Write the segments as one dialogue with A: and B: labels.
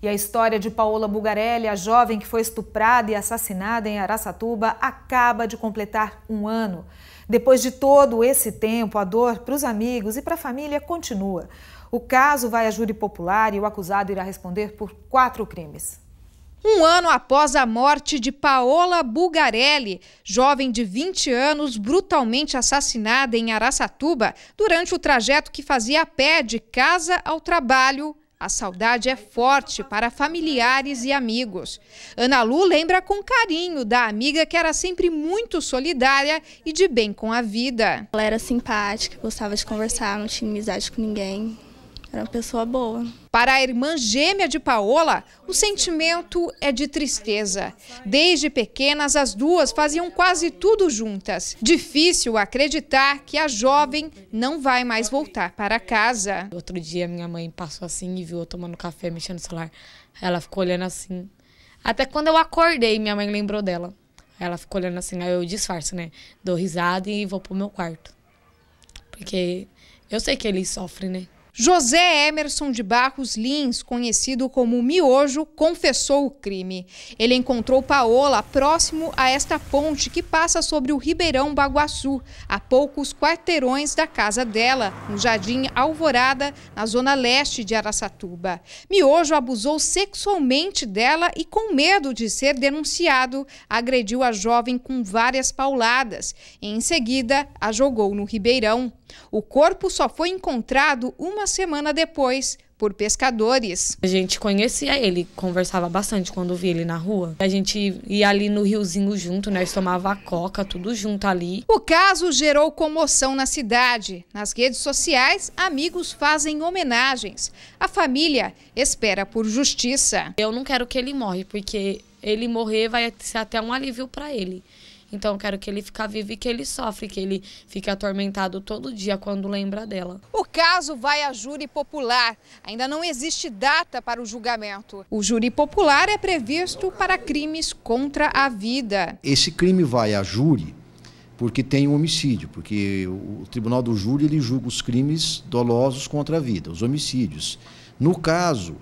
A: E a história de Paola Bugarelli, a jovem que foi estuprada e assassinada em Araçatuba, acaba de completar um ano. Depois de todo esse tempo, a dor para os amigos e para a família continua. O caso vai a júri popular e o acusado irá responder por
B: quatro crimes. Um ano após a morte de Paola Bugarelli, jovem de 20 anos brutalmente assassinada em Araçatuba durante o trajeto que fazia a pé de casa ao trabalho a saudade é forte para familiares e amigos. Ana Lu lembra com carinho da amiga que era sempre muito solidária e de bem com a vida. Ela era simpática, gostava de conversar, não tinha amizade com ninguém. Era uma pessoa boa. Para a irmã gêmea de Paola, o sentimento é de tristeza. Desde pequenas, as duas faziam quase tudo juntas. Difícil acreditar que a jovem não vai
C: mais voltar para casa. Outro dia, minha mãe passou assim e viu eu tomando café, mexendo no celular. Ela ficou olhando assim. Até quando eu acordei, minha mãe lembrou dela. Ela ficou olhando assim, aí eu disfarço, né? Dou risada e vou pro meu quarto. Porque eu sei que ele sofre, né?
B: José Emerson de Barros Lins, conhecido como Miojo, confessou o crime. Ele encontrou Paola próximo a esta ponte que passa sobre o Ribeirão Baguaçu, a poucos quarteirões da casa dela, no Jardim Alvorada, na zona leste de Araçatuba. Miojo abusou sexualmente dela e, com medo de ser denunciado, agrediu a jovem com várias pauladas. E, em seguida, a jogou no Ribeirão. O corpo
C: só foi encontrado uma semana depois por pescadores. A gente conhecia ele, conversava bastante quando via ele na rua. A gente ia ali no riozinho junto, nós né? tomava coca, tudo junto ali.
B: O caso gerou comoção na cidade. Nas redes sociais, amigos fazem homenagens. A família espera por justiça.
C: Eu não quero que ele morre, porque ele morrer vai ser até um alívio para ele. Então eu quero que ele fique vivo e que ele sofre, que ele fique atormentado todo dia quando lembra dela.
B: O caso vai a júri popular. Ainda não existe data para o julgamento. O júri popular é previsto para crimes contra a vida.
D: Esse crime vai a júri porque tem um homicídio, porque o Tribunal do Júri ele julga os crimes dolosos contra a vida, os homicídios. No caso,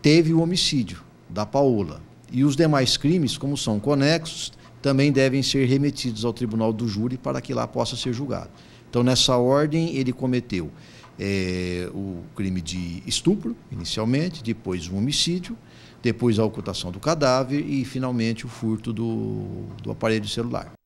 D: teve o homicídio da Paola e os demais crimes, como são conexos, também devem ser remetidos ao tribunal do júri para que lá possa ser julgado. Então, nessa ordem, ele cometeu é, o crime de estupro, inicialmente, depois o homicídio, depois a ocultação do cadáver e, finalmente, o furto do, do aparelho celular.